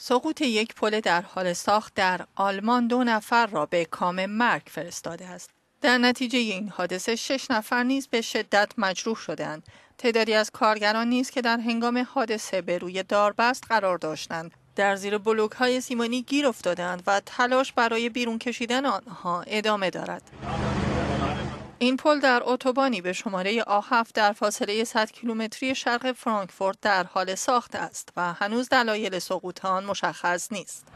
سقوط یک پل در حال ساخت در آلمان دو نفر را به کام مرگ فرستاده است. در نتیجه این حادثه شش نفر نیز به شدت مجروح شدند. تعدادی از کارگران نیز که در هنگام حادثه به روی داربست قرار داشتند در زیر بلوک های سیمانی گیر افتادند و تلاش برای بیرون کشیدن آنها ادامه دارد. این پل در اتوبانی به شماره آ7 در فاصله 100 کیلومتری شرق فرانکفورت در حال ساخت است و هنوز دلایل سقوط آن مشخص نیست.